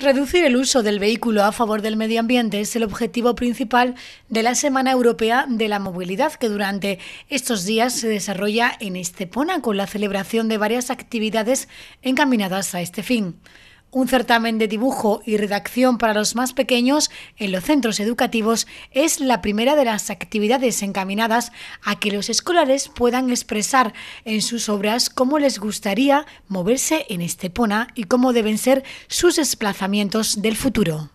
Reducir el uso del vehículo a favor del medio ambiente es el objetivo principal de la Semana Europea de la Movilidad, que durante estos días se desarrolla en Estepona con la celebración de varias actividades encaminadas a este fin. Un certamen de dibujo y redacción para los más pequeños en los centros educativos es la primera de las actividades encaminadas a que los escolares puedan expresar en sus obras cómo les gustaría moverse en Estepona y cómo deben ser sus desplazamientos del futuro.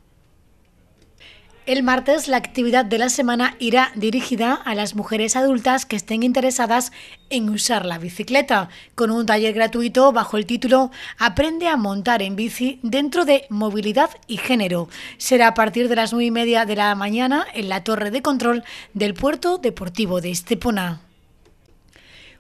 El martes la actividad de la semana irá dirigida a las mujeres adultas que estén interesadas en usar la bicicleta, con un taller gratuito bajo el título Aprende a montar en bici dentro de movilidad y género. Será a partir de las nueve y media de la mañana en la torre de control del puerto deportivo de Estepona.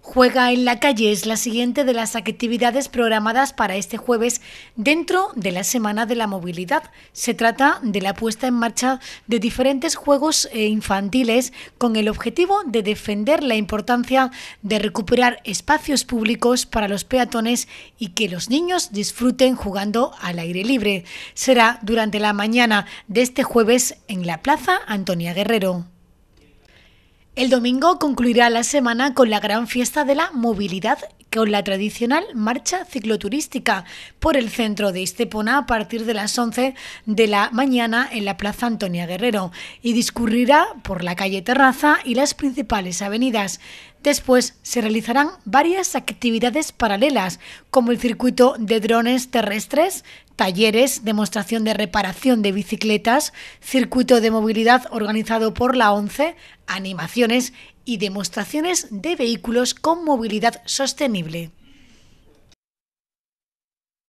Juega en la calle es la siguiente de las actividades programadas para este jueves dentro de la Semana de la Movilidad. Se trata de la puesta en marcha de diferentes juegos eh, infantiles con el objetivo de defender la importancia de recuperar espacios públicos para los peatones y que los niños disfruten jugando al aire libre. Será durante la mañana de este jueves en la Plaza Antonia Guerrero. El domingo concluirá la semana con la gran fiesta de la movilidad con la tradicional marcha cicloturística por el centro de Estepona a partir de las 11 de la mañana en la Plaza Antonia Guerrero y discurrirá por la calle Terraza y las principales avenidas. Después se realizarán varias actividades paralelas, como el circuito de drones terrestres, talleres, demostración de reparación de bicicletas, circuito de movilidad organizado por la ONCE, animaciones y demostraciones de vehículos con movilidad sostenible.